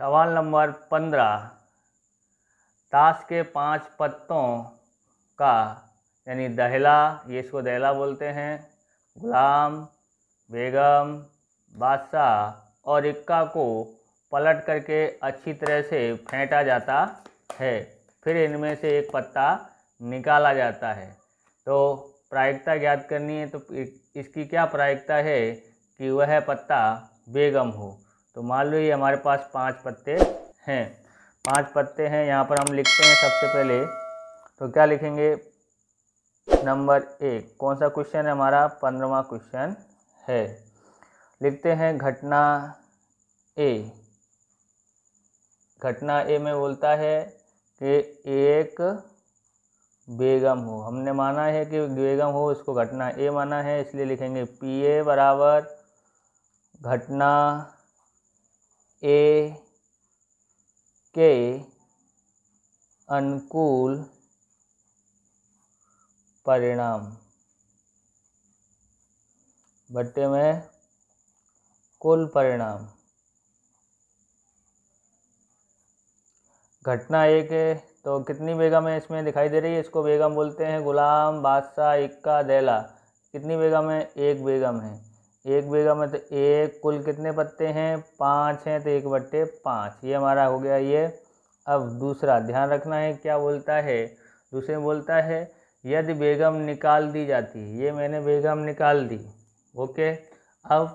सवाल नंबर पंद्रह ताश के पांच पत्तों का यानी दहला ये इसको दहला बोलते हैं गुलाम बेगम बादशाह और इक्का को पलट करके अच्छी तरह से फेंटा जाता है फिर इनमें से एक पत्ता निकाला जाता है तो प्रायिकता ज्ञात करनी है तो इसकी क्या प्रायिकता है कि वह पत्ता बेगम हो तो मान लो ये हमारे पास पाँच पत्ते हैं पाँच पत्ते हैं यहाँ पर हम लिखते हैं सबसे पहले तो क्या लिखेंगे नंबर एक कौन सा क्वेश्चन है हमारा पंद्रवा क्वेश्चन है लिखते हैं घटना ए घटना ए में बोलता है कि एक बेगम हो हमने माना है कि बेगम हो इसको घटना ए माना है इसलिए लिखेंगे पी ए बराबर घटना ए के अनुकूल परिणाम बट्टे में कुल परिणाम घटना एक है तो कितनी बेगम है इसमें दिखाई दे रही है इसको बेगम बोलते हैं गुलाम बादशाह इक्का दैला कितनी बेगम है एक बेगम है एक बीघा में तो एक कुल कितने पत्ते हैं पाँच हैं तो एक बट्टे पाँच ये हमारा हो गया ये अब दूसरा ध्यान रखना है क्या बोलता है दूसरे में बोलता है यदि बेगम निकाल दी जाती है ये मैंने बेगम निकाल दी ओके अब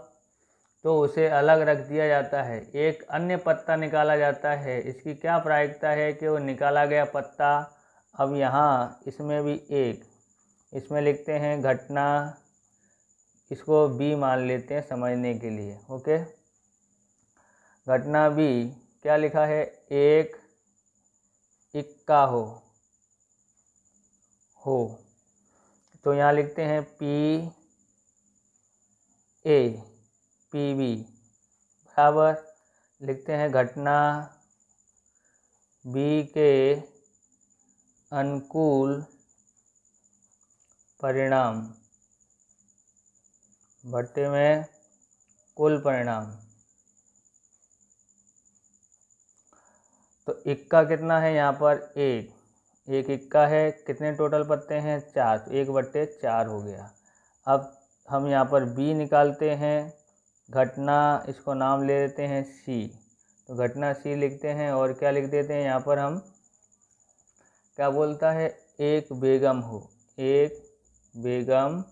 तो उसे अलग रख दिया जाता है एक अन्य पत्ता निकाला जाता है इसकी क्या प्रायिकता है कि वो निकाला गया पत्ता अब यहाँ इसमें भी एक इसमें लिखते हैं घटना इसको बी मान लेते हैं समझने के लिए ओके घटना बी क्या लिखा है एक इक्का हो हो तो यहाँ लिखते हैं पी ए पी बी बराबर लिखते हैं घटना बी के अनुकूल परिणाम भट्टे में कुल परिणाम तो इक्का कितना है यहाँ पर एक एक इक्का है कितने टोटल पत्ते हैं चार तो एक बट्टे चार हो गया अब हम यहाँ पर बी निकालते हैं घटना इसको नाम ले लेते हैं सी तो घटना सी लिखते हैं और क्या लिख देते हैं यहाँ पर हम क्या बोलता है एक बेगम हो एक बेगम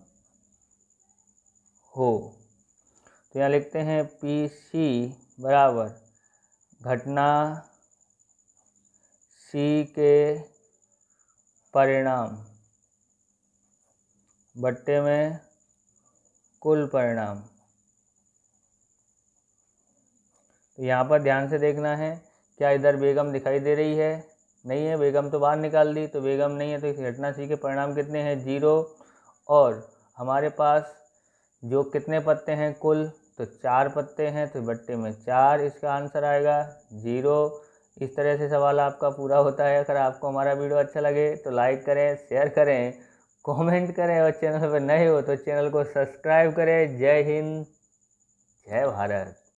हो तो यहाँ लिखते हैं पी सी बराबर घटना सी के परिणाम बट्टे में कुल परिणाम तो यहाँ पर ध्यान से देखना है क्या इधर बेगम दिखाई दे रही है नहीं है बेगम तो बाहर निकाल दी तो बेगम नहीं है तो इस घटना सी के परिणाम कितने हैं जीरो और हमारे पास जो कितने पत्ते हैं कुल तो चार पत्ते हैं तो बट्टे में चार इसका आंसर आएगा जीरो इस तरह से सवाल आपका पूरा होता है अगर आपको हमारा वीडियो अच्छा लगे तो लाइक करें शेयर करें कमेंट करें और चैनल पर नए हो तो चैनल को सब्सक्राइब करें जय हिंद जय भारत